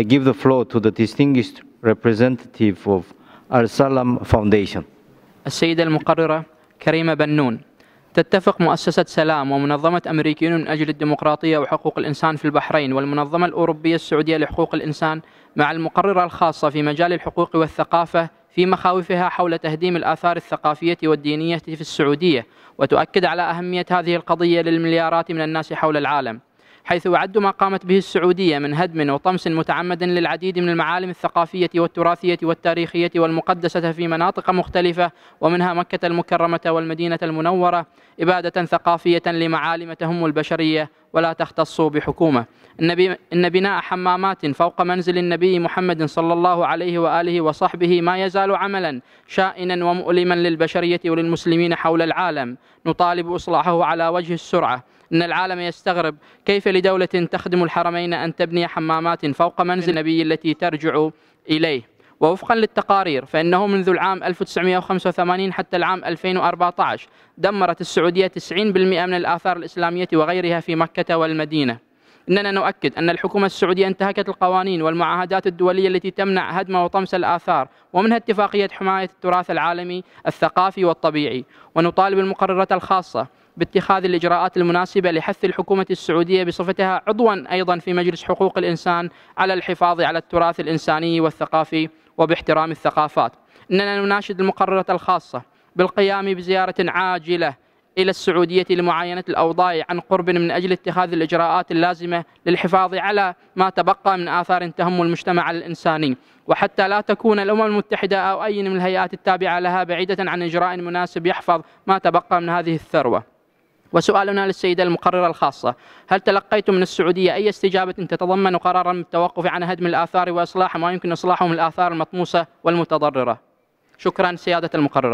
I give the floor to the distinguished representative of Al-Salam Foundation. السيدة المقررة كريمة بنون تتفق مؤسسة سلام ومنظمة أمريكيون من أجل الديمقراطية وحقوق الإنسان في البحرين والمنظمة الأوروبية السعودية لحقوق الإنسان مع المقررة الخاصة في مجال الحقوق والثقافة في مخاوفها حول تهديم الآثار الثقافية والدينية في السعودية وتؤكد على أهمية هذه القضية للمليارات من الناس حول العالم حيث يعد ما قامت به السعودية من هدم وطمس متعمد للعديد من المعالم الثقافية والتراثية والتاريخية والمقدسة في مناطق مختلفة ومنها مكة المكرمة والمدينة المنورة إبادة ثقافية لمعالم تهم البشرية ولا تختص بحكومة إن بناء حمامات فوق منزل النبي محمد صلى الله عليه وآله وصحبه ما يزال عملا شائنا ومؤلما للبشرية وللمسلمين حول العالم نطالب إصلاحه على وجه السرعة أن العالم يستغرب كيف لدولة تخدم الحرمين أن تبني حمامات فوق منزل النبي التي ترجع إليه ووفقا للتقارير فإنه منذ العام 1985 حتى العام 2014 دمرت السعودية 90% من الآثار الإسلامية وغيرها في مكة والمدينة إننا نؤكد أن الحكومة السعودية انتهكت القوانين والمعاهدات الدولية التي تمنع هدم وطمس الآثار ومنها اتفاقية حماية التراث العالمي الثقافي والطبيعي ونطالب المقررات الخاصة باتخاذ الإجراءات المناسبة لحث الحكومة السعودية بصفتها عضوا أيضا في مجلس حقوق الإنسان على الحفاظ على التراث الإنساني والثقافي وباحترام الثقافات إننا نناشد المقررة الخاصة بالقيام بزيارة عاجلة إلى السعودية لمعاينة الأوضاع عن قرب من أجل اتخاذ الإجراءات اللازمة للحفاظ على ما تبقى من آثار تهم المجتمع الإنساني وحتى لا تكون الأمم المتحدة أو أي من الهيئات التابعة لها بعيدة عن إجراء مناسب يحفظ ما تبقى من هذه الثروة وسؤالنا للسيدة المقررة الخاصة هل تلقيتم من السعودية أي استجابة تتضمن قرارا بالتوقف عن هدم الآثار وإصلاح ما يمكن إصلاحه من الآثار المطموسة والمتضررة شكرا سيادة المقررة